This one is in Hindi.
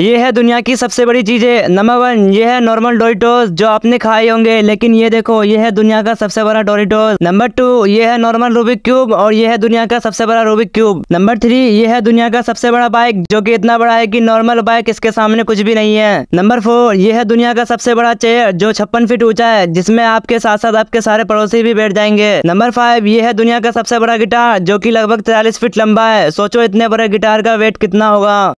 ये है दुनिया की सबसे बड़ी चीज़ें नंबर वन ये है नॉर्मल डोरिटोज जो आपने खाए होंगे लेकिन ये देखो ये है दुनिया का सबसे बड़ा डोरिटोज नंबर टू ये है नॉर्मल रूबिक क्यूब और ये है दुनिया का सबसे बड़ा रूबिक क्यूब नंबर थ्री ये है दुनिया का सबसे बड़ा बाइक जो कि इतना बड़ा है कि नॉर्मल बाइक इसके सामने कुछ भी नहीं है नंबर फोर ये है दुनिया का सबसे बड़ा चेयर जो छप्पन फीट ऊंचा है जिसमें आपके साथ साथ आपके सारे पड़ोसी भी बैठ जाएंगे नंबर फाइव ये है दुनिया का सबसे बड़ा गिटार जो की लगभग तिरालीस फीट लंबा है सोचो इतने बड़े गिटार का वेट कितना होगा